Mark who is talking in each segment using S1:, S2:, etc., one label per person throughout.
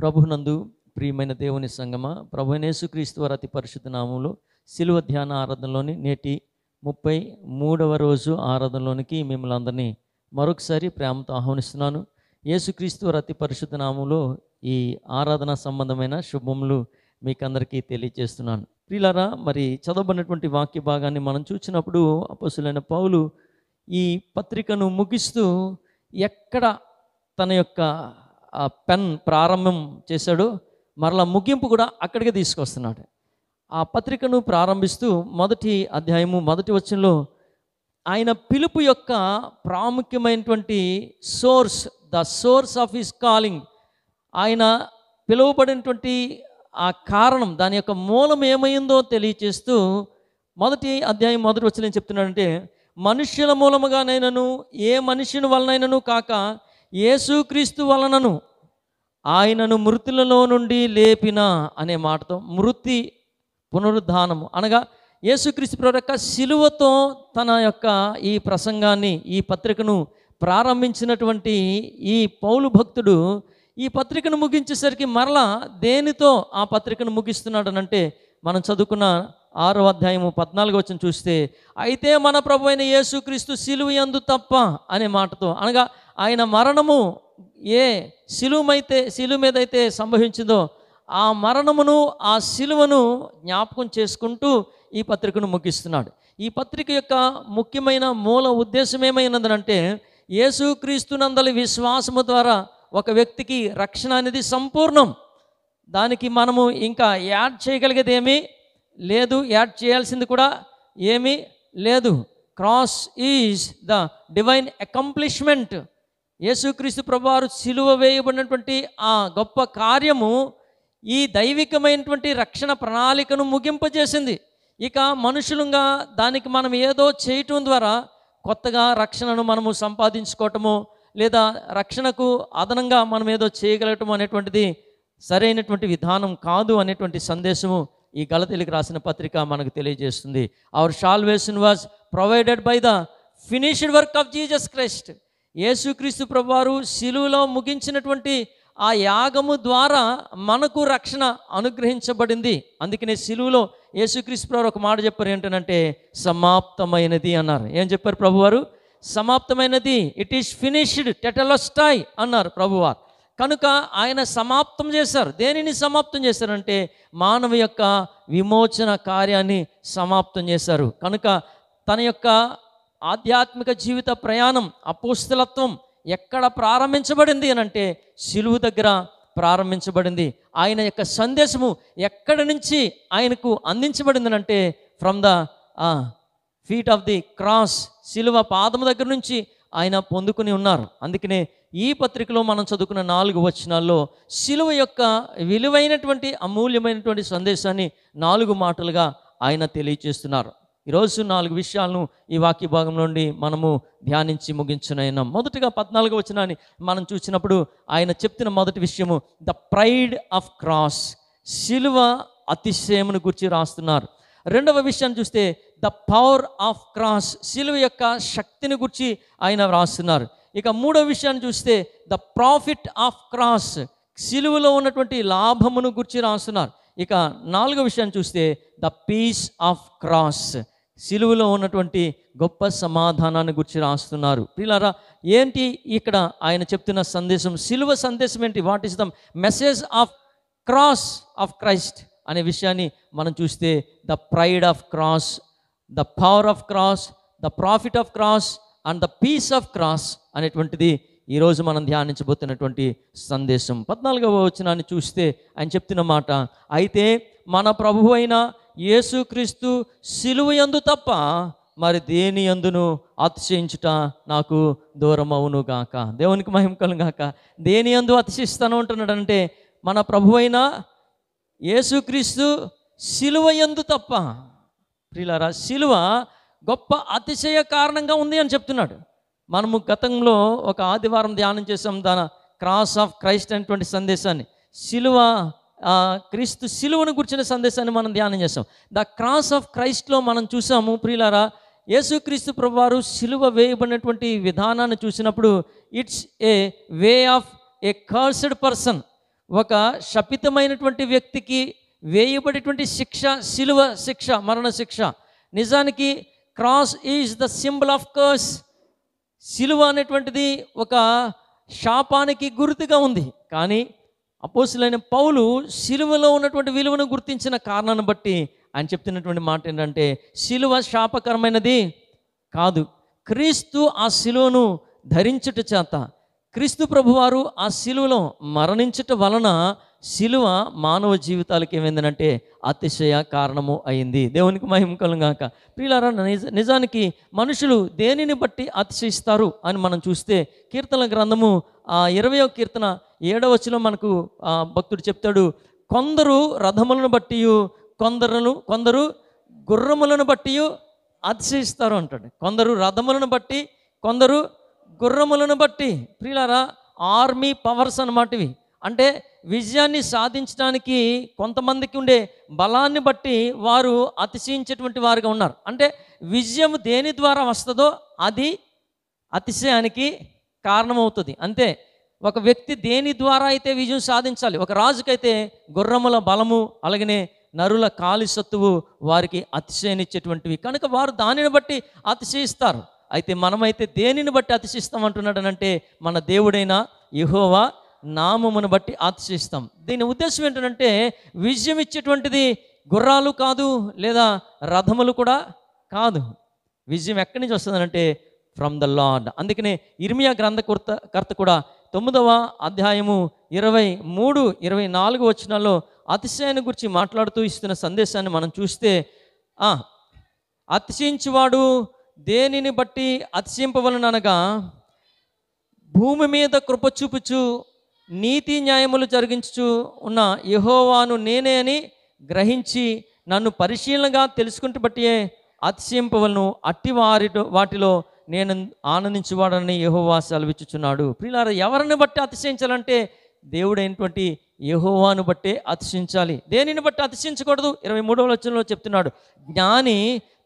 S1: ప్రభునందు ప్రియమైన దేవుని సంగమ ప్రభు యేసుక్రీస్తు వారి అతి పరిశుద్ధ నామంలో శిలువ ధ్యాన ఆరాధనలోని నేటి ముప్పై మూడవ రోజు ఆరాధనలోనికి మిమ్మల్ని అందరినీ మరొకసారి ప్రేమతో ఆహ్వానిస్తున్నాను యేసుక్రీస్తు వారి అతి పరిశుద్ధ నామంలో ఈ ఆరాధన సంబంధమైన శుభములు మీకందరికీ తెలియజేస్తున్నాను ప్రిలారా మరి చదవబడినటువంటి వాక్య భాగాన్ని మనం చూసినప్పుడు అపసులైన పౌలు ఈ పత్రికను ముగిస్తూ ఎక్కడ తన యొక్క పెన్ ప్రారంభం చేశాడు మరలా ముగింపు కూడా అక్కడికి తీసుకొస్తున్నాడు ఆ పత్రికను ప్రారంభిస్తూ మొదటి అధ్యాయము మొదటి వచ్చంలో ఆయన పిలుపు యొక్క ప్రాముఖ్యమైనటువంటి source the source of his calling ఆయన పిలువబడినటువంటి ఆ కారణం దాని యొక్క మూలం ఏమైందో తెలియచేస్తూ మొదటి అధ్యాయం మొదటి వచ్చిన చెప్తున్నాడంటే మనుష్యుల మూలముగానైనాను ఏ మనుషుని వలనైనను కాక యేసుక్రీస్తు వలనను ఆయనను మృతులలో నుండి లేపిన అనే మాటతో మృతి పునరుద్ధానము అనగా యేసుక్రీస్తు ప్రభు యొక్క శిలువతో తన యొక్క ఈ ప్రసంగాన్ని ఈ పత్రికను ప్రారంభించినటువంటి ఈ పౌలు భక్తుడు ఈ పత్రికను ముగించేసరికి మరలా దేనితో ఆ పత్రికను ముగిస్తున్నాడనంటే మనం చదువుకున్న ఆరో అధ్యాయము పద్నాలుగు వచ్చిన చూస్తే అయితే మన ప్రభు అయిన యేసుక్రీస్తు సిలువు ఎందు తప్ప అనే మాటతో అనగా ఆయన మరణము ఏ సిలువైతే సిలువ మీద అయితే సంభవించిందో ఆ మరణమును ఆ సిలువను జ్ఞాపకం చేసుకుంటూ ఈ పత్రికను ముగిస్తున్నాడు ఈ పత్రిక యొక్క ముఖ్యమైన మూల ఉద్దేశం ఏమైనదనంటే యేసుక్రీస్తునందలి విశ్వాసము ద్వారా ఒక వ్యక్తికి రక్షణ అనేది సంపూర్ణం దానికి మనము ఇంకా యాడ్ ఏమీ లేదు యాడ్ చేయాల్సింది కూడా ఏమీ లేదు cross is the divine accomplishment యేసుక్రీస్తు ప్రభువారు సిలువ వేయబడినటువంటి ఆ గొప్ప కార్యము ఈ దైవికమైనటువంటి రక్షణ ప్రణాళికను ముగింపజేసింది ఇక మనుషులుగా దానికి మనం ఏదో చేయటం ద్వారా కొత్తగా రక్షణను మనము సంపాదించుకోవటము లేదా రక్షణకు అదనంగా మనం ఏదో చేయగలగటం అనేటువంటిది సరైనటువంటి విధానం కాదు అనేటువంటి సందేశము ఈ గలతెలికి రాసిన పత్రిక మనకు తెలియజేస్తుంది our salvation was provided by the finished work of Jesus Christ యేసుక్రీస్తు ప్రభువారు శిలువులో ముగించినటువంటి ఆ యాగము ద్వారా మనకు రక్షణ అనుగ్రహించబడింది అందుకనే శిలువులో యేసుక్రీస్తు ప్రభు ఒక మాట చెప్పారు ఏంటంటే సమాప్తమైనది అన్నారు ఏం చెప్పారు ప్రభువారు సమాప్తమైనది ఇట్ ఈస్ ఫినిష్డ్ టెటలస్టాయ్ అన్నారు ప్రభువారు కనుక ఆయన సమాప్తం చేశారు దేనిని సమాప్తం చేశారంటే మానవ యొక్క విమోచన కార్యాన్ని సమాప్తం చేశారు కనుక తన యొక్క ఆధ్యాత్మిక జీవిత ప్రయాణం అపోస్తలత్వం ఎక్కడ ప్రారంభించబడింది అని అంటే సిలువు దగ్గర ప్రారంభించబడింది ఆయన యొక్క సందేశము ఎక్కడి నుంచి ఆయనకు అందించబడింది అంటే from the feet of the cross సిలువ పాదము దగ్గర నుంచి ఆయన పొందుకుని ఉన్నారు అందుకనే ఈ పత్రికలో మనం చదువుకున్న నాలుగు వచనాల్లో శిలువ యొక్క విలువైనటువంటి అమూల్యమైనటువంటి సందేశాన్ని నాలుగు మాటలుగా ఆయన తెలియచేస్తున్నారు ఈరోజు నాలుగు విషయాలను ఈ వాక్య భాగం నుండి మనము ధ్యానించి ముగించునైనా మొదటగా పద్నాలుగు వచనాన్ని మనం చూసినప్పుడు ఆయన చెప్తున్న మొదటి విషయము ద ప్రైడ్ ఆఫ్ క్రాస్ శిలువ అతిశయమును గురించి రాస్తున్నారు రెండవ విషయాన్ని చూస్తే ద పవర్ ఆఫ్ క్రాస్ శిలువ యొక్క శక్తిని గురించి ఆయన రాస్తున్నారు ఇక మూడో విషయాన్ని చూస్తే ద ప్రాఫిట్ ఆఫ్ క్రాస్ సిలువలో ఉన్నటువంటి లాభమును గురించి రాస్తున్నారు ఇక నాలుగో విషయాన్ని చూస్తే ద పీస్ ఆఫ్ క్రాస్ సిలువలో ఉన్నటువంటి గొప్ప సమాధానాన్ని గురించి రాస్తున్నారు పిల్లరా ఏంటి ఇక్కడ ఆయన చెప్తున్న సందేశం సిలువ సందేశం ఏంటి what is the message of cross of Christ అనే విషయాన్ని మనం చూస్తే the pride of cross the power of cross the profit of cross and the peace of cross అనేటువంటిది ఈరోజు మనం ధ్యానించబోతున్నటువంటి సందేశం పద్నాలుగవ వచనాన్ని చూస్తే ఆయన చెప్తున్న మాట అయితే మన ప్రభు అయిన యేసుక్రీస్తు సిలువ ఎందు తప్ప మరి దేని ఎందును అతిశయించుట నాకు దూరం అవును గాక దేవునికి మహిమకలు గాక దేని ఎందు అతిశిస్తాను అంటున్నాడంటే మన ప్రభు అయిన యేసుక్రీస్తు సిలువ ఎందు తప్ప ప్రిలారా సిలువ గొప్ప అతిశయ కారణంగా ఉంది అని చెప్తున్నాడు మనము గతంలో ఒక ఆదివారం ధ్యానం చేసాం దాని క్రాస్ ఆఫ్ క్రైస్ట్ అనేటువంటి సందేశాన్ని సిలువ క్రీస్తు సిలువను గురించిన సందేశాన్ని మనం ధ్యానం చేసాం ద క్రాస్ ఆఫ్ క్రైస్ట్లో మనం చూసాము ప్రియులారా యేసుక్రీస్తు ప్రభువారు సిలువ వేయబడినటువంటి విధానాన్ని చూసినప్పుడు it's a way of a cursed person ఒక శపితమైనటువంటి వ్యక్తికి వేయబడేటువంటి శిక్ష సిలువ శిక్ష మరణ శిక్ష నిజానికి cross is the symbol of curse శిలువ అనేటువంటిది ఒక శాపానికి గుర్తుగా ఉంది కానీ అపోసులైన పౌలు శిలువలో ఉన్నటువంటి విలువను గుర్తించిన కారణాన్ని బట్టి ఆయన చెప్తున్నటువంటి మాట ఏంటంటే శిలువ శాపకరమైనది కాదు క్రీస్తు ఆ శిలువను ధరించుట చేత క్రీస్తు ప్రభువారు ఆ శిలువలో మరణించటం వలన శిలువ మానవ జీవితాలకు ఏమైందంటే అతిశయ కారణము అయింది దేవునికి మహిమకలం గాక ప్రియులారా నిజ నిజానికి మనుషులు దేనిని బట్టి అతిశయిస్తారు అని మనం చూస్తే కీర్తన గ్రంథము ఆ ఇరవయో కీర్తన ఏడవచనం మనకు భక్తుడు చెప్తాడు కొందరు రథములను బట్టి కొందరును కొందరు గుర్రములను బట్టి అతిశయిస్తారు అంటాడు కొందరు రథములను బట్టి కొందరు గుర్రములను బట్టి ప్రియులారా ఆర్మీ పవర్స్ అనమాట అంటే విజయాన్ని సాధించడానికి కొంతమందికి ఉండే బలాన్ని బట్టి వారు అతిశయించేటువంటి వారుగా ఉన్నారు అంటే విజయం దేని ద్వారా వస్తుందో అది అతిశయానికి కారణమవుతుంది అంతే ఒక వ్యక్తి దేని ద్వారా అయితే విజయం సాధించాలి ఒక రాజుకైతే గుర్రముల బలము అలాగనే నరుల కాలి సత్తువు వారికి అతిశయనిచ్చేటువంటివి కనుక వారు దానిని బట్టి అతిశయిస్తారు అయితే మనమైతే దేనిని బట్టి అతిశిస్తాం అంటున్నాడనంటే మన దేవుడైన యహోవా నామమును బట్టి అతిశిస్తాం దీని ఉద్దేశం ఏంటంటే విజయం ఇచ్చేటువంటిది గుర్రాలు కాదు లేదా రథములు కూడా కాదు విజయం ఎక్కడి నుంచి వస్తుందనంటే ఫ్రమ్ ద లాడ్ అందుకనే ఇర్మియా గ్రంథకర్త కర్త కూడా తొమ్మిదవ అధ్యాయము ఇరవై మూడు ఇరవై నాలుగు వచ్చినాల్లో అతిశయాన్ని గురించి మాట్లాడుతూ ఇస్తున్న సందేశాన్ని మనం చూస్తే అతిశయించువాడు దేనిని బట్టి అతిశింపవలననగా భూమి మీద కృప చూపుచు నీతి న్యాయములు జరిగించు ఉన్న యహోవాను నేనే అని గ్రహించి నన్ను పరిశీలనగా తెలుసుకుంటూ బట్టియే అతిశయింపవలను అట్టి వారితో వాటిలో నేను ఆనందించువాడని యహోవా సెలవిచ్చుచున్నాడు ప్రియులార ఎవరిని బట్టి అతిశయించాలంటే దేవుడైనటువంటి యహోవాను బట్టే అతిశించాలి దేనిని బట్టి అతిశించకూడదు ఇరవై మూడవ వచనంలో చెప్తున్నాడు జ్ఞాని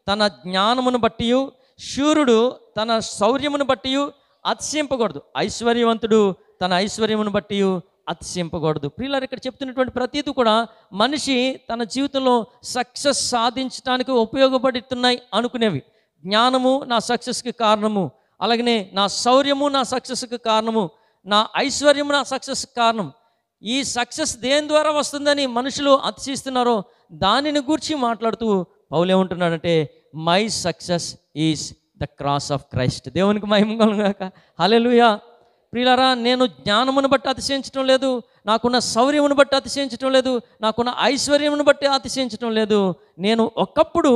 S1: తన జ్ఞానమును బట్టి శూరుడు తన శౌర్యమును బట్టి అతిశయింపకూడదు ఐశ్వర్యవంతుడు తన ఐశ్వర్యమును బట్టి అతిశయింపకూడదు ప్రియులారు ఇక్కడ చెప్తున్నటువంటి ప్రతీది కూడా మనిషి తన జీవితంలో సక్సెస్ సాధించడానికి ఉపయోగపడుతున్నాయి అనుకునేవి జ్ఞానము నా సక్సెస్కి కారణము అలాగనే నా శౌర్యము నా సక్సెస్కి కారణము నా ఐశ్వర్యము నా సక్సెస్కి కారణం ఈ సక్సెస్ దేని ద్వారా వస్తుందని మనుషులు అతిశిస్తున్నారో దానిని గూర్చి మాట్లాడుతూ పౌలు ఏమంటున్నాడంటే my success is the cross of Christ దేవునికి మహిమ కలుగాక హలెలుయా ప్రియులరా నేను జ్ఞానమును బట్టి అతిశయించడం లేదు నాకున్న శౌర్యమును బట్టి అతిశయించడం లేదు నాకున్న ఐశ్వర్యమును బట్టి అతిశయించడం లేదు నేను ఒకప్పుడు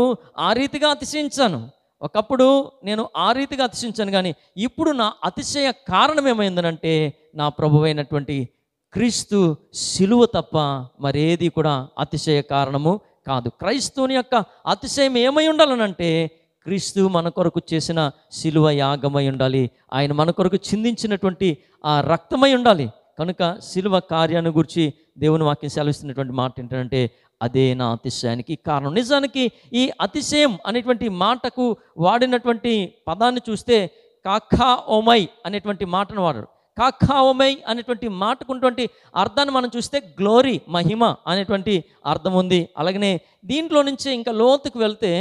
S1: ఆ రీతిగా అతిశయించాను ఒకప్పుడు నేను ఆ రీతిగా అతిశయించాను కానీ ఇప్పుడు నా అతిశయ కారణం ఏమైందనంటే నా ప్రభు అయినటువంటి క్రీస్తు సిలువ తప్ప మరేది కూడా అతిశయ కారణము కాదు క్రైస్తవుని యొక్క అతిశయం ఏమై ఉండాలనంటే క్రీస్తు మన కొరకు చేసిన శిలువ యాగమై ఉండాలి ఆయన మన కొరకు చిందించినటువంటి ఆ రక్తమై ఉండాలి కనుక శిలువ కార్యాన్ని గురించి దేవుని వాక్యం సెలవిస్తున్నటువంటి మాట ఏంటంటే అదే నా అతిశయానికి కారణం నిజానికి ఈ అతిశయం అనేటువంటి మాటకు వాడినటువంటి పదాన్ని చూస్తే కాఖా ఓమై అనేటువంటి మాటను వాడరు కాకావమై అనేటువంటి మాటకున్నటువంటి అర్థాన్ని మనం చూస్తే గ్లోరీ మహిమ అనేటువంటి అర్థం ఉంది అలాగనే దీంట్లో నుంచి ఇంకా లోతుకు వెళ్తే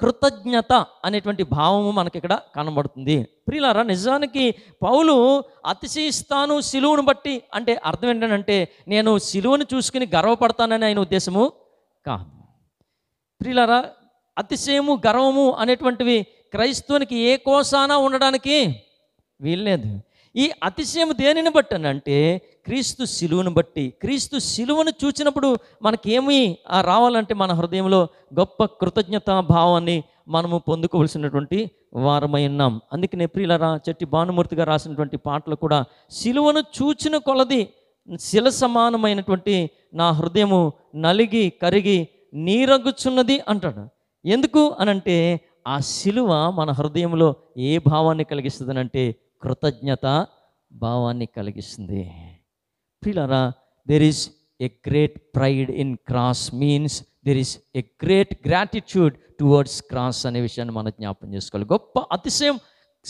S1: కృతజ్ఞత అనేటువంటి భావము మనకి ఇక్కడ కనబడుతుంది ప్రియులారా నిజానికి పౌలు అతిశయిస్తాను శిలువును బట్టి అంటే అర్థం ఏంటంటే నేను శిలువును చూసుకుని గర్వపడతానని ఆయన ఉద్దేశము కాదు ప్రియులారా అతిశయము గర్వము అనేటువంటివి క్రైస్తవునికి ఏ కోసానా ఉండడానికి వీల్లేదు ఈ అతిశయం దేనిని బట్టి అంటే క్రీస్తు శిలువను బట్టి క్రీస్తు శిలువను చూసినప్పుడు మనకేమి రావాలంటే మన హృదయంలో గొప్ప కృతజ్ఞతా భావాన్ని మనము పొందుకోవలసినటువంటి వారమై ఉన్నాం అందుకనే ప్రియులరా చెట్టి భానుమూర్తిగా రాసినటువంటి పాటలు కూడా శిలువను చూచిన కొలది శిల సమానమైనటువంటి నా హృదయము నలిగి కరిగి నీరగుచున్నది అంటాడు ఎందుకు అనంటే ఆ శిలువ మన హృదయంలో ఏ భావాన్ని కలిగిస్తుందనంటే కృతజ్ఞత భావాన్ని కలిగిస్తుంది పిల్లరా there is a great pride in cross means there is a great gratitude towards cross అనే విషయాన్ని మనం జ్ఞాపం చేసుకోవాలి గొప్ప అతిశయం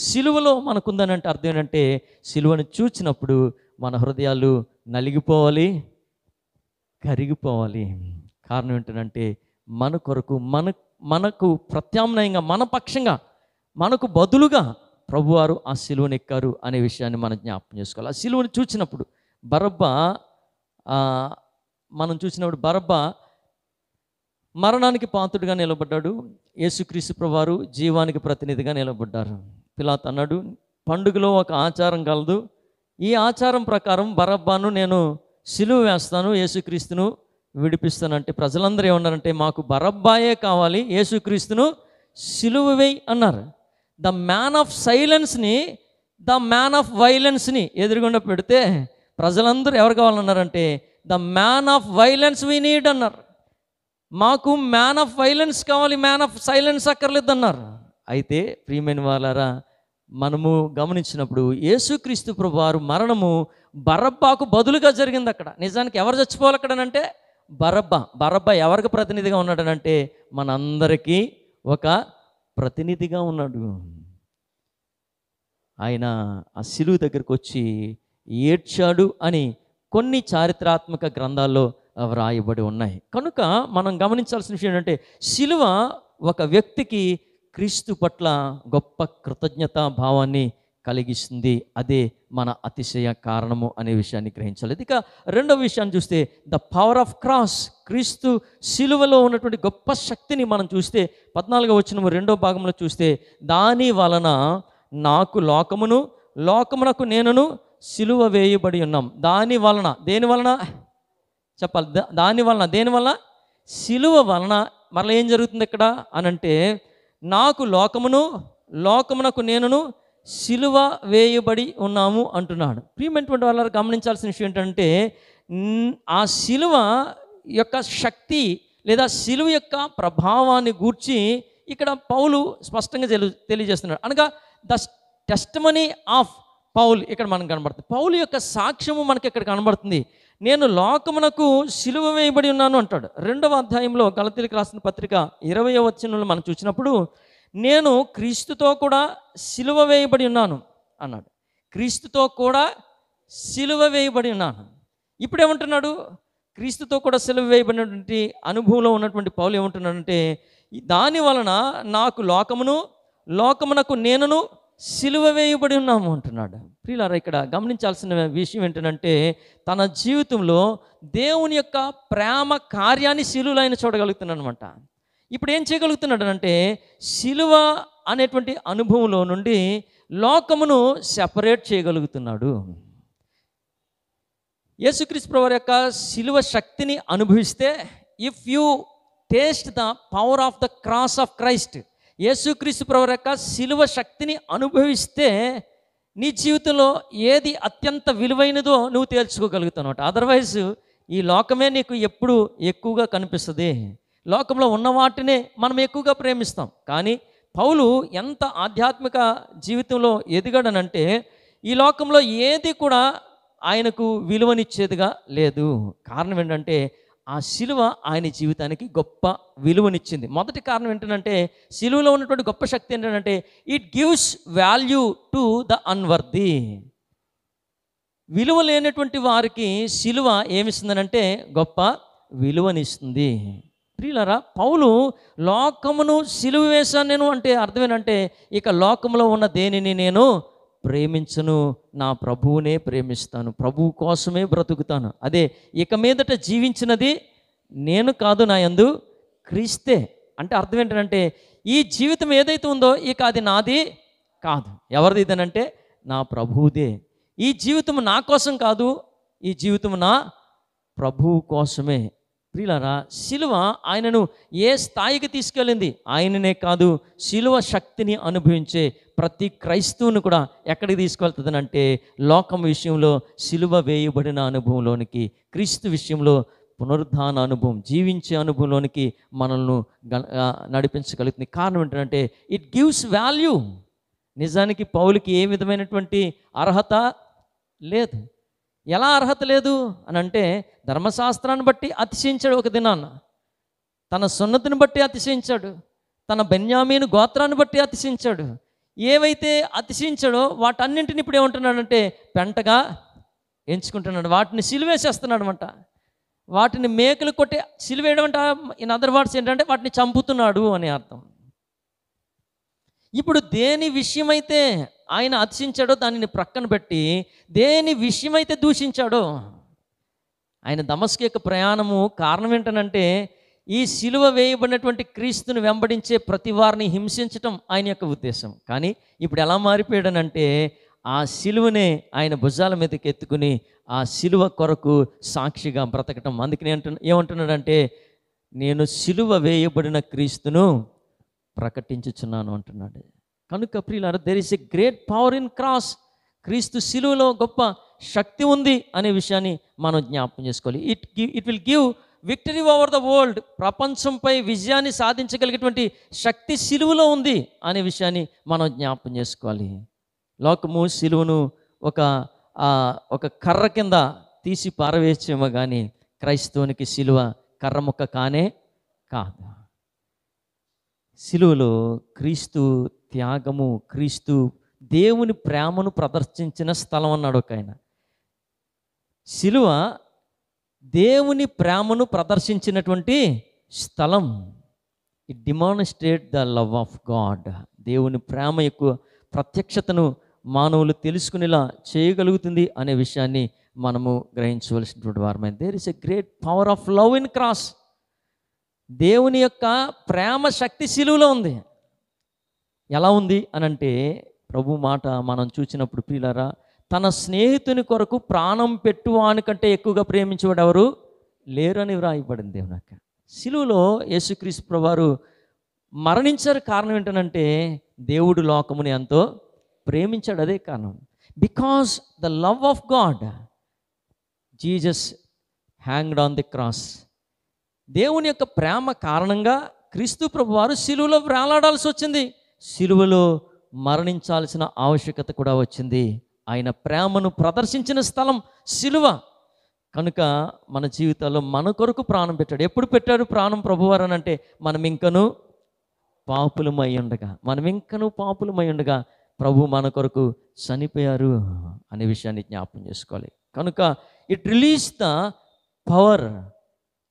S1: సిలువలో మనకుందనంటే అర్థం ఏంటంటే సిలువను చూచినప్పుడు మన హృదయాలు నలిగిపోవాలి కరిగిపోవాలి కారణం ఏంటంటే మన కొరకు మన మనకు ప్రత్యామ్నాయంగా మన పక్షంగా మనకు బదులుగా ప్రభువారు ఆ సిలువను ఎక్కారు అనే విషయాన్ని మనం జ్ఞాపకం చేసుకోవాలి ఆ సిలువను చూసినప్పుడు బరబ్బ మనం చూసినప్పుడు బరబ్బ మరణానికి పాత్రుడిగా నిలబడ్డాడు యేసుక్రీస్తు ప్రభువారు జీవానికి ప్రతినిధిగా నిలబడ్డారు పిలాత్ అన్నాడు పండుగలో ఒక ఆచారం కలదు ఈ ఆచారం ప్రకారం బరబ్బాను నేను సిలువ వేస్తాను యేసుక్రీస్తును విడిపిస్తానంటే ప్రజలందరూ ఏమన్నారంటే మాకు బరబ్బాయే కావాలి యేసుక్రీస్తును సిలువ వేయి అన్నారు ద మ్యాన్ ఆఫ్ సైలెన్స్ని ద మ్యాన్ ఆఫ్ వైలెన్స్ని ఎదురుగుండా పెడితే ప్రజలందరూ ఎవరు కావాలన్నారంటే the man of violence we need అన్నారు మాకు మ్యాన్ ఆఫ్ వైలెన్స్ కావాలి మ్యాన్ ఆఫ్ సైలెన్స్ అక్కర్లేదు అన్నారు అయితే ప్రియమైన వాళ్ళారా మనము గమనించినప్పుడు యేసుక్రీస్తు ప్రభు వారు మరణము బరబ్బాకు బదులుగా జరిగింది అక్కడ నిజానికి ఎవరు చచ్చిపోవాలి అక్కడనంటే బరబ్బ బరబ్బ ఎవరికి ప్రతినిధిగా ఉన్నాడనంటే మనందరికీ ఒక ప్రతినిధిగా ఉన్నాడు ఆయన ఆ సిలువు దగ్గరకు వచ్చి ఏడ్చాడు అని కొన్ని చారిత్రాత్మక గ్రంథాల్లో వ్రాయబడి ఉన్నాయి కనుక మనం గమనించాల్సిన విషయం ఏంటంటే శిలువ ఒక వ్యక్తికి క్రీస్తు పట్ల గొప్ప కృతజ్ఞతా భావాన్ని కలిగిస్తుంది అదే మన అతిశయ కారణము అనే విషయాన్ని గ్రహించాలి ఇక రెండవ విషయాన్ని చూస్తే ద పవర్ ఆఫ్ క్రాస్ క్రీస్తు శిలువలో ఉన్నటువంటి గొప్ప శక్తిని మనం చూస్తే పద్నాలుగో వచ్చిన రెండో భాగంలో చూస్తే దాని వలన నాకు లోకమును లోకమునకు నేనును సిలువ వేయబడి ఉన్నాం దాని వలన దేని వలన చెప్పాలి దాని వలన దేని వలన సిలువ వలన మరలా ఏం జరుగుతుంది ఇక్కడ అనంటే నాకు లోకమును లోకమునకు నేనును శిలువ వేయబడి ఉన్నాము అంటున్నాడు ప్రియమైనటువంటి వాళ్ళ గమనించాల్సిన విషయం ఏంటంటే ఆ శిలువ యొక్క శక్తి లేదా శిలువ యొక్క ప్రభావాన్ని గూర్చి ఇక్కడ పౌలు స్పష్టంగా తెలి తెలియజేస్తున్నాడు అనగా ద టెస్టమనీ ఆఫ్ పౌల్ ఇక్కడ మనకు కనబడుతుంది పౌలు యొక్క సాక్ష్యము మనకి ఇక్కడ కనబడుతుంది నేను లోకమునకు శిలువ వేయబడి ఉన్నాను అంటాడు రెండవ అధ్యాయంలో గలతీలకు రాసిన పత్రిక ఇరవై వచ్చినలో మనం చూసినప్పుడు నేను క్రీస్తుతో కూడా సిలువ వేయబడి ఉన్నాను అన్నాడు క్రీస్తుతో కూడా సిలువ వేయబడి ఉన్నాను ఇప్పుడు ఏమంటున్నాడు క్రీస్తుతో కూడా సెలవు వేయబడినటువంటి అనుభవంలో ఉన్నటువంటి పౌలు ఏమంటున్నాడంటే దాని వలన నాకు లోకమును లోకమునకు నేనును సిలువ వేయబడి ఉన్నాము అంటున్నాడు ప్రియులారా ఇక్కడ గమనించాల్సిన విషయం ఏంటంటే తన జీవితంలో దేవుని యొక్క ప్రేమ కార్యాన్ని శిలువులైన చూడగలుగుతున్నాడు అనమాట ఇప్పుడు ఏం చేయగలుగుతున్నాడు అంటే శిలువ అనేటువంటి అనుభవంలో నుండి లోకమును సెపరేట్ చేయగలుగుతున్నాడు యేసుక్రీస్తు ప్రభు యొక్క శిలువ శక్తిని అనుభవిస్తే if you taste the power of the cross of Christ యేసుక్రీస్తు ప్రభు యొక్క శిలువ శక్తిని అనుభవిస్తే నీ జీవితంలో ఏది అత్యంత విలువైనదో నువ్వు తేల్చుకోగలుగుతావు అదర్వైజ్ ఈ లోకమే నీకు ఎప్పుడు ఎక్కువగా కనిపిస్తుంది లోకంలో ఉన్న వాటినే మనం ఎక్కువగా ప్రేమిస్తాం కానీ పౌలు ఎంత ఆధ్యాత్మిక జీవితంలో ఎదిగాడనంటే ఈ లోకంలో ఏది కూడా ఆయనకు విలువనిచ్చేదిగా లేదు కారణం ఏంటంటే ఆ శిలువ ఆయన జీవితానికి గొప్ప విలువనిచ్చింది మొదటి కారణం ఏంటంటే శిలువలో ఉన్నటువంటి గొప్ప శక్తి ఏంటంటే it gives value to the unworthy విలువ లేనటువంటి వారికి శిలువ ఏమిస్తుందనంటే గొప్ప విలువనిస్తుంది ప్రియులరా పౌలు లోకమును సిలువు వేశాను నేను అంటే అర్థమేనంటే ఇక లోకంలో ఉన్న దేనిని నేను ప్రేమించను నా ప్రభువునే ప్రేమిస్తాను ప్రభువు కోసమే బ్రతుకుతాను అదే ఇక మీదట జీవించినది నేను కాదు నా యందు క్రీస్తే అంటే అర్థం ఏంటంటే ఈ జీవితం ఏదైతే ఉందో ఇక అది నాది కాదు ఎవరిది ఇదనంటే నా ప్రభువుదే ఈ జీవితం నా కోసం కాదు ఈ జీవితం నా ప్రభువు కోసమే ప్రియులారా శిలువ ఆయనను ఏ స్థాయికి తీసుకెళ్ళింది ఆయననే కాదు శిలువ శక్తిని అనుభవించే ప్రతి క్రైస్తవుని కూడా ఎక్కడికి తీసుకెళ్తుందని అంటే లోకం విషయంలో శిలువ వేయబడిన అనుభవంలోనికి క్రీస్తు విషయంలో పునరుద్ధాన అనుభవం జీవించే అనుభవంలోనికి మనల్ని నడిపించగలుగుతుంది కారణం ఏంటంటే ఇట్ గివ్స్ వాల్యూ నిజానికి పౌలకి ఏ విధమైనటువంటి అర్హత లేదు ఎలా అర్హత లేదు అని అంటే ధర్మశాస్త్రాన్ని బట్టి అతిశయించాడు ఒక దినాన్న తన సున్నతిని బట్టి అతిశయించాడు తన బెన్యామీను గోత్రాన్ని బట్టి అతిశయించాడు ఏవైతే అతిశయించాడో వాటన్నింటిని ఇప్పుడు ఏమంటున్నాడంటే పెంటగా ఎంచుకుంటున్నాడు వాటిని సిలివేసేస్తున్నాడు అనమాట వాటిని మేకలు కొట్టి సిలివేయడం అంటే ఇన్ అదర్ వర్డ్స్ ఏంటంటే వాటిని చంపుతున్నాడు అనే అర్థం ఇప్పుడు దేని విషయమైతే ఆయన అతిశించాడో దానిని ప్రక్కన పెట్టి దేని విషయమైతే దూషించాడో ఆయన దమస్కి యొక్క ప్రయాణము కారణం ఏంటనంటే ఈ సిలువ వేయబడినటువంటి క్రీస్తుని వెంబడించే ప్రతి వారిని హింసించటం ఆయన యొక్క ఉద్దేశం కానీ ఇప్పుడు ఎలా మారిపోయాడనంటే ఆ శిలువనే ఆయన భుజాల మీదకి ఎత్తుకుని ఆ శిలువ కొరకు సాక్షిగా బ్రతకటం అందుకని అంటున్నా ఏమంటున్నాడంటే నేను శిలువ వేయబడిన క్రీస్తును ప్రకటించుచున్నాను అంటున్నాడు కనుక ప్రియులారా there is a great power in cross క్రీస్తు శిలువలో గొప్ప శక్తి ఉంది అనే విషయాన్ని మనం జ్ఞాపకం చేసుకోవాలి it it will give victory over the world ప్రపంచంపై విజయాన్ని సాధించగలిగేటువంటి శక్తి శిలువలో ఉంది అనే విషయాన్ని మనం జ్ఞాపకం చేసుకోవాలి లోకము శిలువను ఒక ఒక కర్ర కింద తీసి పారవేసేమో కానీ క్రైస్తవునికి శిలువ కర్ర కానే కాదు సిలువలో క్రీస్తు త్యాగము క్రీస్తు దేవుని ప్రేమను ప్రదర్శించిన స్థలం అన్నాడు ఒక ఆయన సిలువ దేవుని ప్రేమను ప్రదర్శించినటువంటి స్థలం it demonstrate the love of God దేవుని ప్రేమ యొక్క ప్రత్యక్షతను మానవులు తెలుసుకునేలా చేయగలుగుతుంది అనే విషయాన్ని మనము గ్రహించవలసినటువంటి వారమైంది there is a great power of love in cross దేవుని యొక్క ప్రేమ శక్తి శిలువులో ఉంది ఎలా ఉంది అనంటే ప్రభు మాట మనం చూసినప్పుడు పిల్లరా తన స్నేహితుని కొరకు ప్రాణం కంటే ఎక్కువగా ప్రేమించేవాడు ఎవరు లేరని వ్రాయబడింది దేవుని యొక్క శిలువులో యేసుక్రీస్తు ప్రభు మరణించారు కారణం ఏంటనంటే దేవుడు లోకముని ఎంతో ప్రేమించాడు అదే కారణం because the love of God Jesus hanged on the cross దేవుని యొక్క ప్రేమ కారణంగా క్రీస్తు ప్రభు వారు సిలువలో వ్రాలాడాల్సి వచ్చింది సిలువలో మరణించాల్సిన ఆవశ్యకత కూడా వచ్చింది ఆయన ప్రేమను ప్రదర్శించిన స్థలం సిలువ కనుక మన జీవితాల్లో మన కొరకు ప్రాణం పెట్టాడు ఎప్పుడు పెట్టాడు ప్రాణం ప్రభువారు అని అంటే మనం ఇంకను పాపులమై ఉండగా మనం ఇంకను పాపులమై ఉండగా ప్రభు మన కొరకు చనిపోయారు అనే విషయాన్ని జ్ఞాపం చేసుకోవాలి కనుక ఇట్ రిలీజ్ ద పవర్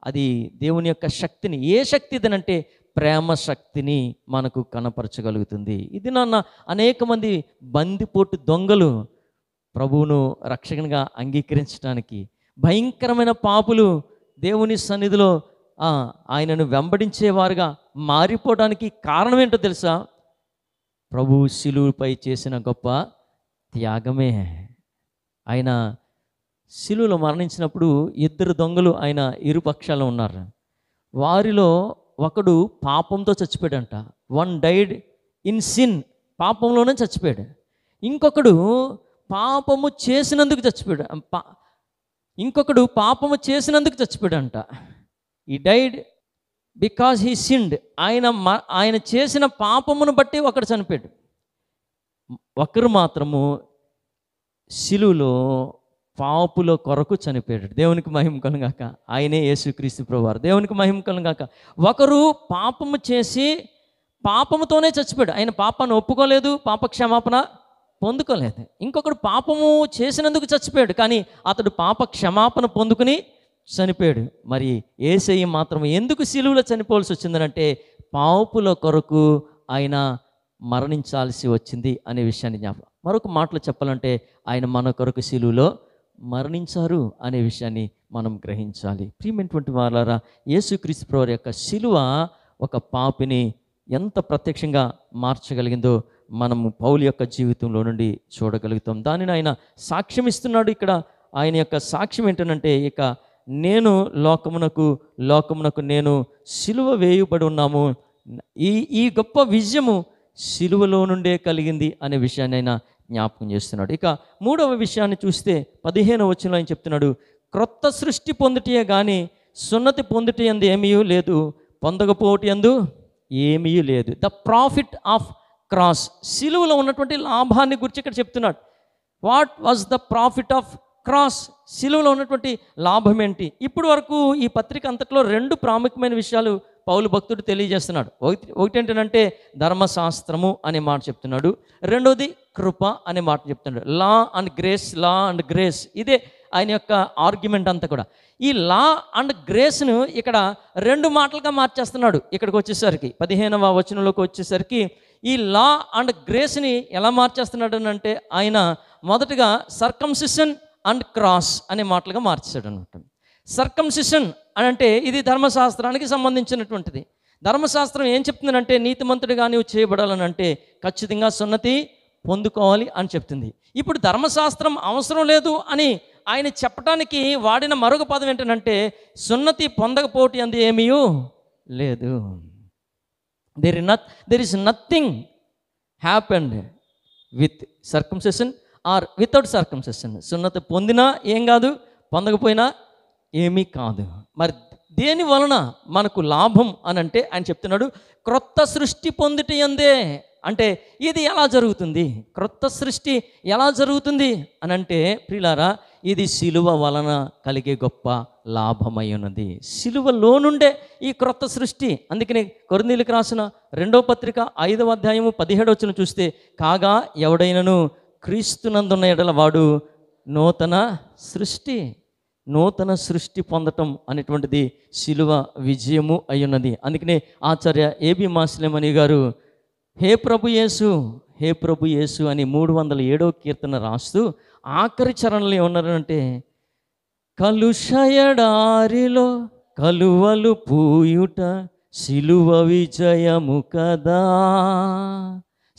S1: అది దేవుని యొక్క శక్తిని ఏ శక్తి ఇదనంటే ప్రేమ శక్తిని మనకు కనపరచగలుగుతుంది ఇది నాన్న అనేక మంది బందిపోటు దొంగలు ప్రభువును రక్షకునిగా అంగీకరించడానికి భయంకరమైన పాపులు దేవుని సన్నిధిలో ఆయనను వెంబడించేవారుగా మారిపోవడానికి కారణం ఏంటో తెలుసా ప్రభు శిలువుపై చేసిన గొప్ప త్యాగమే ఆయన శిలువలో మరణించినప్పుడు ఇద్దరు దొంగలు ఆయన పక్షాలు ఉన్నారు వారిలో ఒకడు పాపంతో చచ్చిపోయాడంట వన్ డైడ్ ఇన్ సిన్ పాపంలోనే చచ్చిపోయాడు ఇంకొకడు పాపము చేసినందుకు చచ్చిపోయాడు పా ఇంకొకడు పాపము చేసినందుకు చచ్చిపోయాడంట ఈ డైడ్ బికాజ్ హీ సిండ్ ఆయన ఆయన చేసిన పాపమును బట్టి ఒకడు చనిపోయాడు ఒకరు మాత్రము శిలువులో పాపుల కొరకు చనిపోయాడు దేవునికి మహిమ కలుగాక ఆయనే యేసుక్రీస్తు ప్రభువారు దేవునికి మహిమ కలుగాక ఒకరు పాపము చేసి పాపముతోనే చచ్చిపోయాడు ఆయన పాపాన్ని ఒప్పుకోలేదు పాప క్షమాపణ పొందుకోలేదు ఇంకొకడు పాపము చేసినందుకు చచ్చిపోయాడు కానీ అతడు పాప క్షమాపణ పొందుకుని చనిపోయాడు మరి ఏసై మాత్రం ఎందుకు శిలువులో చనిపోవాల్సి వచ్చిందనంటే పాపుల కొరకు ఆయన మరణించాల్సి వచ్చింది అనే విషయాన్ని జ్ఞాపకం మరొక మాటలు చెప్పాలంటే ఆయన మన కొరకు శిలువులో మరణించారు అనే విషయాన్ని మనం గ్రహించాలి ప్రియమైనటువంటి వారారా యేసుక్రీస్తు ప్రవర్ యొక్క శిలువ ఒక పాపిని ఎంత ప్రత్యక్షంగా మార్చగలిగిందో మనము పౌలు యొక్క జీవితంలో నుండి చూడగలుగుతాం దానిని ఆయన సాక్ష్యం ఇస్తున్నాడు ఇక్కడ ఆయన యొక్క సాక్ష్యం ఏంటనంటే ఇక నేను లోకమునకు లోకమునకు నేను సిలువ వేయబడి ఉన్నాము ఈ ఈ గొప్ప విజయము సిలువలో నుండే కలిగింది అనే విషయాన్ని ఆయన జ్ఞాపకం చేస్తున్నాడు ఇక మూడవ విషయాన్ని చూస్తే పదిహేను వచ్చిన ఆయన చెప్తున్నాడు క్రొత్త సృష్టి పొందుటే కానీ సున్నతి పొందుట ఎందు ఏమీ లేదు పొందకపోవటం ఎందు ఏమీ లేదు ద ప్రాఫిట్ ఆఫ్ క్రాస్ సిలువలో ఉన్నటువంటి లాభాన్ని గురించి ఇక్కడ చెప్తున్నాడు what was the profit of cross సిలువలో ఉన్నటువంటి లాభం ఏంటి ఇప్పుడు వరకు ఈ పత్రిక అంతట్లో రెండు ప్రాముఖ్యమైన విషయాలు పౌలు భక్తుడు తెలియజేస్తున్నాడు ఒకటి ఒకటి ఏంటంటే ధర్మశాస్త్రము అనే మాట చెప్తున్నాడు రెండోది కృప అనే మాట చెప్తున్నాడు law and grace law and grace ఇదే ఆయన యొక్క ఆర్గ్యుమెంట్ అంతా కూడా ఈ లా అండ్ గ్రేస్ను ఇక్కడ రెండు మాటలుగా మార్చేస్తున్నాడు ఇక్కడికి వచ్చేసరికి పదిహేనవ వచనంలోకి వచ్చేసరికి ఈ లా అండ్ గ్రేస్ని ఎలా మార్చేస్తున్నాడు అంటే ఆయన మొదటగా సర్కంసిషన్ అండ్ క్రాస్ అనే మాటలుగా మార్చేశాడు అనమాట సర్కంసిషన్ అని అంటే ఇది ధర్మశాస్త్రానికి సంబంధించినటువంటిది ధర్మశాస్త్రం ఏం చెప్తుందంటే నీతిమంతుడిగా నీవు చేయబడాలని అంటే ఖచ్చితంగా సున్నతి పొందుకోవాలి అని చెప్తుంది ఇప్పుడు ధర్మశాస్త్రం అవసరం లేదు అని ఆయన చెప్పడానికి వాడిన మరొక పదం ఏంటంటే సున్నతి పొందకపోటి అంది ఏమీ లేదు there not there is nothing happened with circumcision or without circumcision సున్నతి పొందినా ఏం కాదు పొందకపోయినా ఏమీ కాదు మరి దేని వలన మనకు లాభం అని అంటే ఆయన చెప్తున్నాడు క్రొత్త సృష్టి పొందిటి అందే అంటే ఇది ఎలా జరుగుతుంది క్రొత్త సృష్టి ఎలా జరుగుతుంది అని అంటే ప్రిలారా ఇది శిలువ వలన కలిగే గొప్ప లాభమై ఉన్నది శిలువలో నుండే ఈ క్రొత్త సృష్టి అందుకనే కొరందీలకు రాసిన రెండో పత్రిక ఐదవ అధ్యాయము పదిహేడవచ్చును చూస్తే కాగా ఎవడైనను క్రీస్తునందున్న ఎడల వాడు నూతన సృష్టి నూతన సృష్టి పొందటం అనేటువంటిది శిలువ విజయము అయ్యున్నది అందుకనే ఆచార్య ఏబి మాస్లేమణి గారు హే ప్రభు యేసు హే ప్రభు యేసు అని మూడు వందల ఏడో కీర్తన రాస్తూ ఆఖరి చరణలు ఉన్నారంటే కలుషయడారిలో కలువలు పూయుట శిలువ విజయము కదా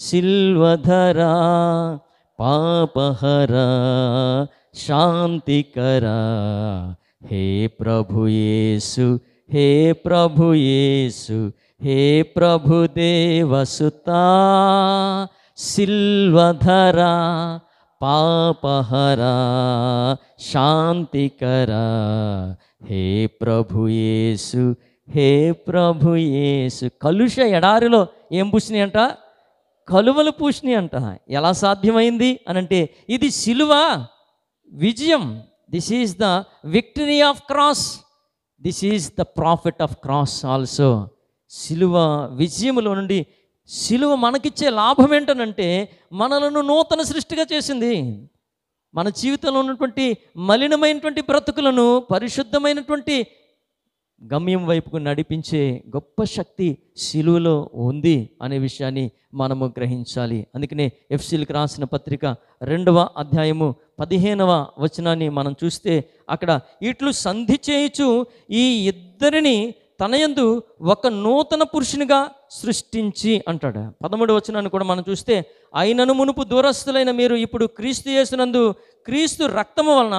S1: శిల్వధరా పాపహరా శాంతికర హే ప్రభుయేసు హే ప్రభుయేసు హే ప్రభుదేవసుతా సిల్వధరా పాపహరా శాంతికరా హే ప్రభుయేసు హే ప్రభుయేసు కలుష ఎడారిలో ఏం పూసినాయి అంట కలువలు పూసినాయి అంట ఎలా సాధ్యమైంది అనంటే ఇది సిలువ విజయం this is the victory of cross this is the profit of cross also సిలువ విజయములో నుండి సిలువ మనకిచ్చే లాభం ఏంటనంటే మనలను నూతన సృష్టిగా చేసింది మన జీవితంలో ఉన్నటువంటి మలినమైనటువంటి బ్రతుకులను పరిశుద్ధమైనటువంటి గమ్యం వైపుకు నడిపించే గొప్ప శక్తి శిలువలో ఉంది అనే విషయాన్ని మనము గ్రహించాలి అందుకనే ఎఫ్సిల్కి రాసిన పత్రిక రెండవ అధ్యాయము పదిహేనవ వచనాన్ని మనం చూస్తే అక్కడ ఇట్లు సంధి చేయుచు ఈ ఇద్దరిని తనయందు ఒక నూతన పురుషునిగా సృష్టించి అంటాడు పదమూడు వచనాన్ని కూడా మనం చూస్తే అయినను మునుపు దూరస్తులైన మీరు ఇప్పుడు క్రీస్తు చేసినందు క్రీస్తు రక్తము వలన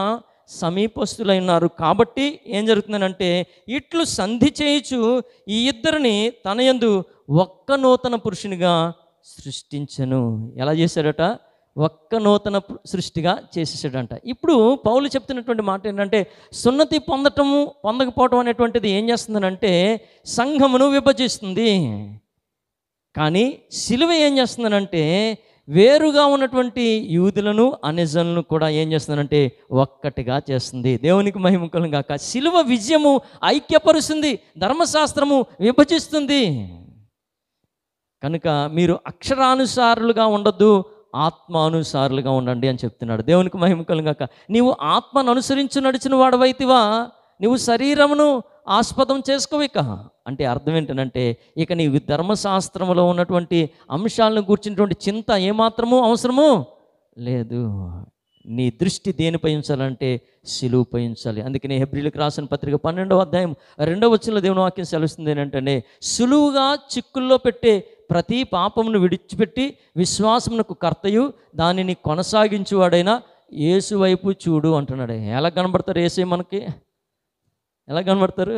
S1: సమీపస్తులై ఉన్నారు కాబట్టి ఏం జరుగుతుందనంటే ఇట్లు సంధి చేయుచు ఈ ఇద్దరిని తన యందు ఒక్క నూతన పురుషునిగా సృష్టించను ఎలా చేశాడట ఒక్క నూతన సృష్టిగా చేసేసాడంట ఇప్పుడు పౌలు చెప్తున్నటువంటి మాట ఏంటంటే సున్నతి పొందటము పొందకపోవటం అనేటువంటిది ఏం చేస్తుందనంటే సంఘమును విభజిస్తుంది కానీ సిలువ ఏం చేస్తుందనంటే వేరుగా ఉన్నటువంటి యూదులను అనిజనులను కూడా ఏం చేస్తుందంటే ఒక్కటిగా చేస్తుంది దేవునికి మహిమకులం కాక శిలువ విజయము ఐక్యపరుస్తుంది ధర్మశాస్త్రము విభజిస్తుంది కనుక మీరు అక్షరానుసారులుగా ఉండొద్దు ఆత్మానుసారులుగా ఉండండి అని చెప్తున్నాడు దేవునికి మహిమకులం కాక నీవు ఆత్మను అనుసరించి నడిచిన వాడవైతివా నువ్వు శరీరమును ఆస్పదం చేసుకో ఇక అంటే అర్థం ఏంటంటే ఇక నీ ధర్మశాస్త్రంలో ఉన్నటువంటి అంశాలను కూర్చున్నటువంటి చింత ఏమాత్రమూ అవసరము లేదు నీ దృష్టి దేనిపై ఉంచాలంటే సిలువుపై ఉంచాలి అందుకనే హెబ్రిలకు రాసిన పత్రిక పన్నెండవ అధ్యాయం రెండవ వచ్చిన దేవుని వాక్యం సెలవుస్తుంది ఏంటంటే సులువుగా చిక్కుల్లో పెట్టే ప్రతి పాపమును విడిచిపెట్టి విశ్వాసమునకు కర్తయు దానిని కొనసాగించువాడైనా యేసు వైపు చూడు అంటున్నాడు ఎలా కనబడతారు ఏసే మనకి ఎలా కనబడతారు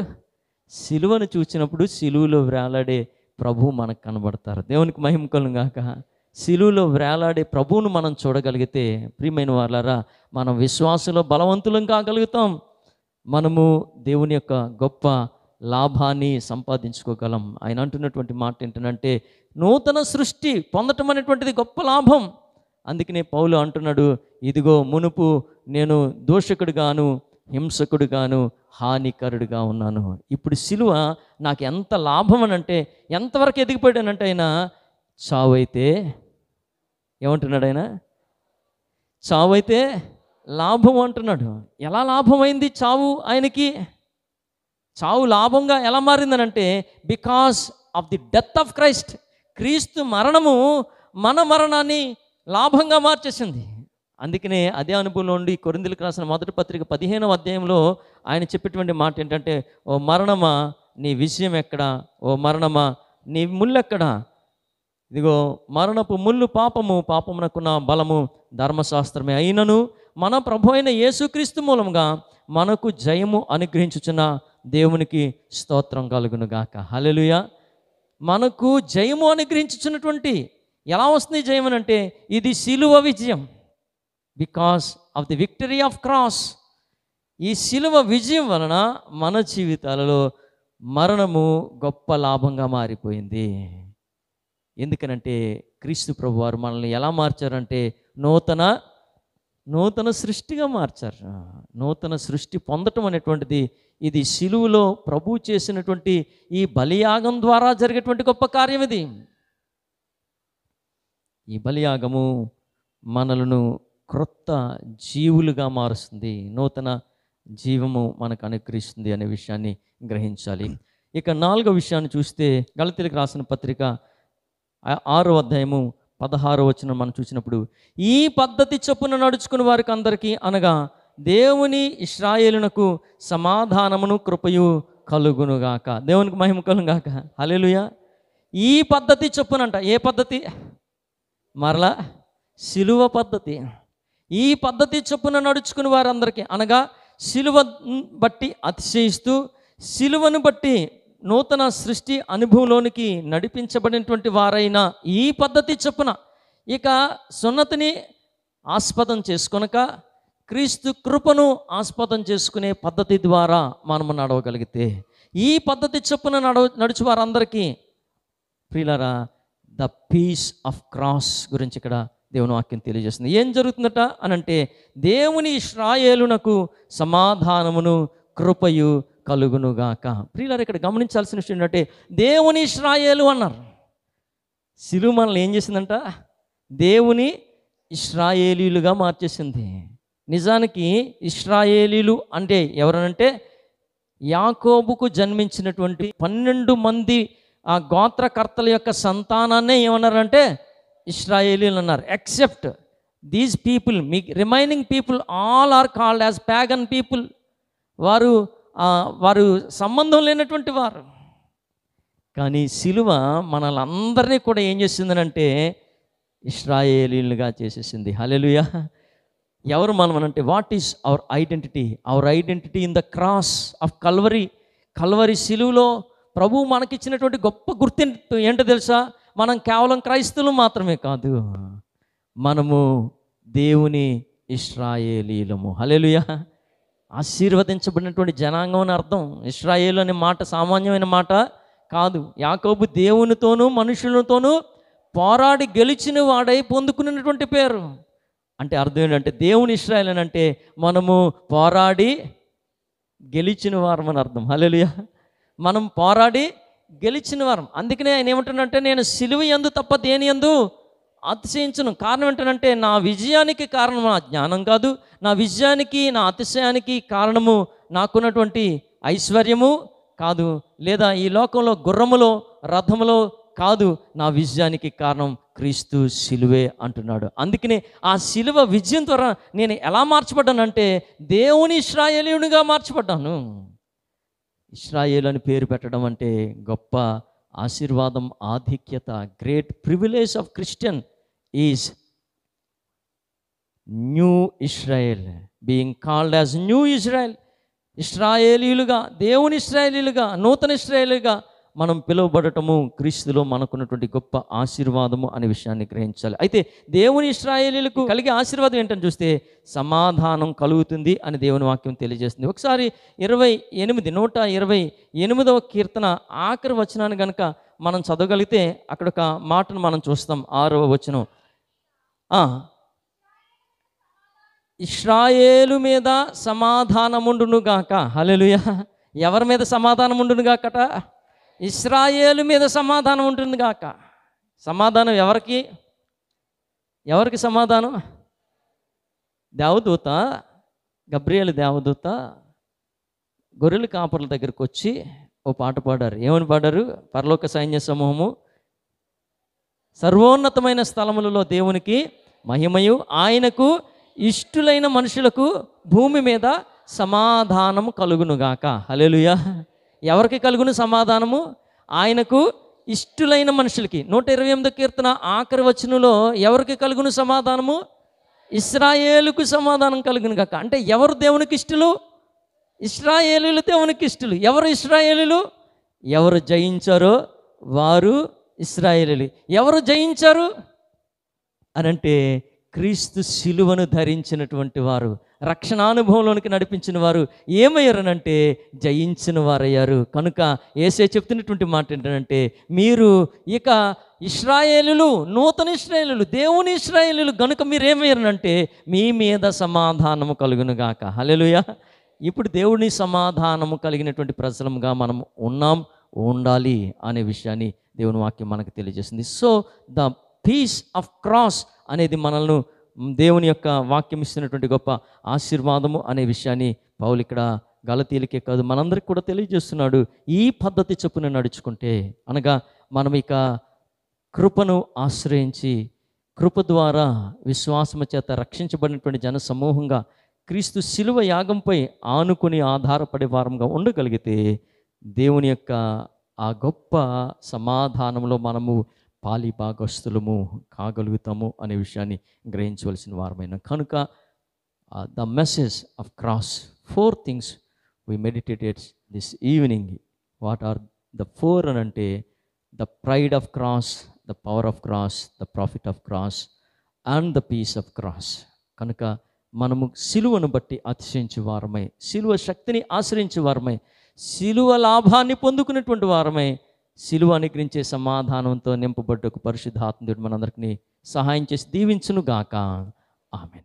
S1: సిలువను చూసినప్పుడు సిలువులో వేలాడే ప్రభు మనకు కనబడతారు దేవునికి మహిమకలు గాక సిలువులో వేలాడే ప్రభువును మనం చూడగలిగితే ప్రియమైన వాళ్ళారా మనం విశ్వాసంలో బలవంతులం కాగలుగుతాం మనము దేవుని యొక్క గొప్ప లాభాన్ని సంపాదించుకోగలం ఆయన అంటున్నటువంటి మాట ఏంటంటే నూతన సృష్టి పొందటం అనేటువంటిది గొప్ప లాభం అందుకనే పౌలు అంటున్నాడు ఇదిగో మునుపు నేను దోషకుడుగాను హింసకుడుగాను హానికరుడుగా ఉన్నాను ఇప్పుడు సిలువ నాకు ఎంత లాభం అని అంటే ఎంతవరకు ఎదిగిపోయానంటే ఆయన చావైతే ఏమంటున్నాడు ఆయన చావైతే లాభం అంటున్నాడు ఎలా లాభమైంది చావు ఆయనకి చావు లాభంగా ఎలా మారిందనంటే because of the death of Christ క్రీస్తు మరణము మన మరణాన్ని లాభంగా మార్చేసింది అందుకనే అదే అనుభవంలో ఉండి కొరిందులకు రాసిన మొదటి పత్రిక పదిహేనవ అధ్యాయంలో ఆయన చెప్పేటువంటి మాట ఏంటంటే ఓ మరణమా నీ విషయం ఎక్కడ ఓ మరణమా నీ ముళ్ళెక్కడా ఇదిగో మరణపు ముళ్ళు పాపము పాపమునకున్న బలము ధర్మశాస్త్రమే అయినను మన ప్రభు అయిన యేసుక్రీస్తు మూలంగా మనకు జయము అనుగ్రహించుచున్న దేవునికి స్తోత్రం గాక హలెలుయ మనకు జయము అనుగ్రహించుచున్నటువంటి ఎలా వస్తుంది జయమనంటే ఇది శిలువ విజయం because of the victory of cross ఈ శిలువ విజయం వలన మన జీవితాలలో మరణము గొప్ప లాభంగా మారిపోయింది ఎందుకనంటే క్రీస్తు ప్రభు వారు మనల్ని ఎలా మార్చారంటే నూతన నూతన సృష్టిగా మార్చారు నూతన సృష్టి పొందటం అనేటువంటిది ఇది శిలువులో ప్రభు చేసినటువంటి ఈ బలియాగం ద్వారా జరిగేటువంటి గొప్ప కార్యం ఇది ఈ బలియాగము మనలను క్రొత్త జీవులుగా మారుస్తుంది నూతన జీవము మనకు అనుగ్రహిస్తుంది అనే విషయాన్ని గ్రహించాలి ఇక నాలుగో విషయాన్ని చూస్తే గలతీలకు రాసిన పత్రిక ఆరో అధ్యాయము పదహారో వచ్చిన మనం చూసినప్పుడు ఈ పద్ధతి చొప్పున నడుచుకుని వారికి అందరికీ అనగా దేవుని ఇస్రాయేలునకు సమాధానమును కృపయు కలుగునుగాక దేవునికి మహిమ కలుగుగాక హలేలుయ ఈ పద్ధతి చొప్పునంట ఏ పద్ధతి మరలా శిలువ పద్ధతి ఈ పద్ధతి చొప్పున నడుచుకుని వారందరికీ అనగా శిలువ బట్టి అతిశయిస్తూ శిలువను బట్టి నూతన సృష్టి అనుభవంలోనికి నడిపించబడినటువంటి వారైన ఈ పద్ధతి చొప్పున ఇక సున్నతిని ఆస్పదం చేసుకొనక క్రీస్తు కృపను ఆస్పదం చేసుకునే పద్ధతి ద్వారా మనము నడవగలిగితే ఈ పద్ధతి చొప్పున నడవ నడుచు వారందరికీ ప్రియులరా ద పీస్ ఆఫ్ క్రాస్ గురించి ఇక్కడ దేవుని వాక్యం తెలియజేస్తుంది ఏం జరుగుతుందట అనంటే దేవుని శ్రాయేలునకు సమాధానమును కృపయు కలుగునుగాక ప్రియులారు ఇక్కడ గమనించాల్సిన విషయం ఏంటంటే దేవుని ఇష్రాయేలు అన్నారు సిలువ మనల్ని ఏం చేసిందంట దేవుని ఇష్రాయేలీలుగా మార్చేసింది నిజానికి ఇష్రాయేలీలు అంటే ఎవరనంటే యాకోబుకు జన్మించినటువంటి పన్నెండు మంది ఆ గోత్రకర్తల యొక్క సంతానాన్నే ఏమన్నారంటే ఇస్రాయేలీలు అన్నారు ఎక్సెప్ట్ దీస్ పీపుల్ మీ remaining people all are called as pagan people వారు వారు సంబంధం లేనటువంటి వారు కానీ సిలువ మనలందరినీ కూడా ఏం చేసిందనంటే ఇస్రాయేలీలుగా చేసేసింది హలెలుయా ఎవరు మనం అంటే what is our identity our identity in the cross of Calvary Calvary సిలువలో ప్రభు మనకిచ్చినటువంటి గొప్ప గుర్తింపు ఏంటో తెలుసా మనం కేవలం క్రైస్తువులు మాత్రమే కాదు మనము దేవుని ఇస్రాయేలీలము హలేలుయ ఆశీర్వదించబడినటువంటి జనాంగం అని అర్థం ఇస్రాయేలు అనే మాట సామాన్యమైన మాట కాదు యాకోబు దేవునితోనూ మనుషులతోనూ పోరాడి గెలిచిన వాడై పొందుకున్నటువంటి పేరు అంటే అర్థం ఏంటంటే దేవుని ఇస్రాయల్ అని అంటే మనము పోరాడి గెలిచిన వారం అని అర్థం హలేలుయ మనం పోరాడి గెలిచిన వారం అందుకనే ఆయన ఏమంటున్నంటే నేను సిలువ ఎందు తప్ప దేని ఎందు అతిశయించను కారణం ఏంటంటే నా విజయానికి కారణం నా జ్ఞానం కాదు నా విజయానికి నా అతిశయానికి కారణము నాకున్నటువంటి ఐశ్వర్యము కాదు లేదా ఈ లోకంలో గుర్రములో రథములో కాదు నా విజయానికి కారణం క్రీస్తు శిలువే అంటున్నాడు అందుకనే ఆ శిలువ విజయం ద్వారా నేను ఎలా మార్చబడ్డానంటే దేవుని ఇస్రాయేలీయునిగా మార్చబడ్డాను ఇస్రాయేల్ అని పేరు పెట్టడం అంటే గొప్ప ఆశీర్వాదం ఆధిక్యత great privilege of Christian is new Israel being called as new Israel ఇస్రాయేలీలుగా దేవుని ఇస్రాయేలీలుగా నూతన ఇస్రాయేలీగా మనం పిలువబడటము క్రీస్తులో మనకున్నటువంటి గొప్ప ఆశీర్వాదము అనే విషయాన్ని గ్రహించాలి అయితే దేవుని ఇస్రాయేలీలకు కలిగే ఆశీర్వాదం ఏంటని చూస్తే సమాధానం కలుగుతుంది అని దేవుని వాక్యం తెలియజేస్తుంది ఒకసారి ఇరవై ఎనిమిది నూట ఇరవై ఎనిమిదవ కీర్తన ఆఖరి వచనాన్ని కనుక మనం చదవగలిగితే అక్కడ ఒక మాటను మనం చూస్తాం ఆరవ వచనం ఇస్రాయేలు మీద సమాధానముండునుగాక హలెలుయ ఎవరి మీద సమాధానం ఉండునుగాకట ఇస్రాయేలు మీద సమాధానం ఉంటుంది కాక సమాధానం ఎవరికి ఎవరికి సమాధానం దేవదూత గబ్రియలు దేవదూత గొర్రెల కాపర్ల దగ్గరికి వచ్చి ఓ పాట పాడారు ఏమని పాడారు పరలోక సైన్య సమూహము సర్వోన్నతమైన స్థలములలో దేవునికి మహిమయు ఆయనకు ఇష్టులైన మనుషులకు భూమి మీద సమాధానం కలుగునుగాక హలేలుయా ఎవరికి కలుగును సమాధానము ఆయనకు ఇష్టులైన మనుషులకి నూట ఇరవై ఎనిమిది కీర్తన ఆఖరి వచనంలో ఎవరికి కలుగును సమాధానము ఇస్రాయేలుకు సమాధానం కలుగును కాక అంటే ఎవరు దేవునికి ఇష్టలు ఇస్రాయేలీలు దేవునికి ఇష్టలు ఎవరు ఇస్రాయేలీలు ఎవరు జయించారో వారు ఇస్రాయేలీలు ఎవరు జయించారు అనంటే క్రీస్తు శిలువను ధరించినటువంటి వారు రక్షణానుభవంలోనికి నడిపించిన వారు ఏమయ్యారనంటే జయించిన వారయ్యారు కనుక ఏసే చెప్తున్నటువంటి మాట ఏంటంటే మీరు ఇక ఇస్రాయేలులు నూతన ఇస్రాయేలులు దేవుని ఇస్రాయేలులు గనుక మీరేమయ్యారనంటే మీ మీద సమాధానము కలుగునుగాక హలెలుయ ఇప్పుడు దేవుని సమాధానము కలిగినటువంటి ప్రజలంగా మనం ఉన్నాం ఉండాలి అనే విషయాన్ని దేవుని వాక్యం మనకు తెలియజేసింది so the peace of cross అనేది మనల్ని దేవుని యొక్క వాక్యం ఇస్తున్నటువంటి గొప్ప ఆశీర్వాదము అనే విషయాన్ని పౌలు ఇక్కడ గలతీలకే కాదు మనందరికి కూడా తెలియజేస్తున్నాడు ఈ పద్ధతి చొప్పున నడుచుకుంటే అనగా మనం ఇక కృపను ఆశ్రయించి కృప ద్వారా విశ్వాసము చేత రక్షించబడినటువంటి జన సమూహంగా క్రీస్తు శిలువ యాగంపై ఆనుకుని ఆధారపడే వారంగా ఉండగలిగితే దేవుని యొక్క ఆ గొప్ప సమాధానంలో మనము పాలి భాగస్థులము కాగలుగుతాము అనే విషయాన్ని గ్రహించవలసిన వారమైన కనుక the message of cross four things we meditated this evening what are the four అని అంటే the pride of cross the power of cross the profit of cross and the peace of cross కనుక మనము సిలువను బట్టి అతిశయించే వారమై సిలువ శక్తిని ఆశ్రయించే వారమై సిలువ లాభాన్ని పొందుకునేటువంటి వారమై సిలువ అనుగ్రహించే సమాధానంతో నింపబడ్డ ఒక పరిశుద్ధాత్మడు మనందరికీ సహాయం చేసి దీవించును గాక ఆమె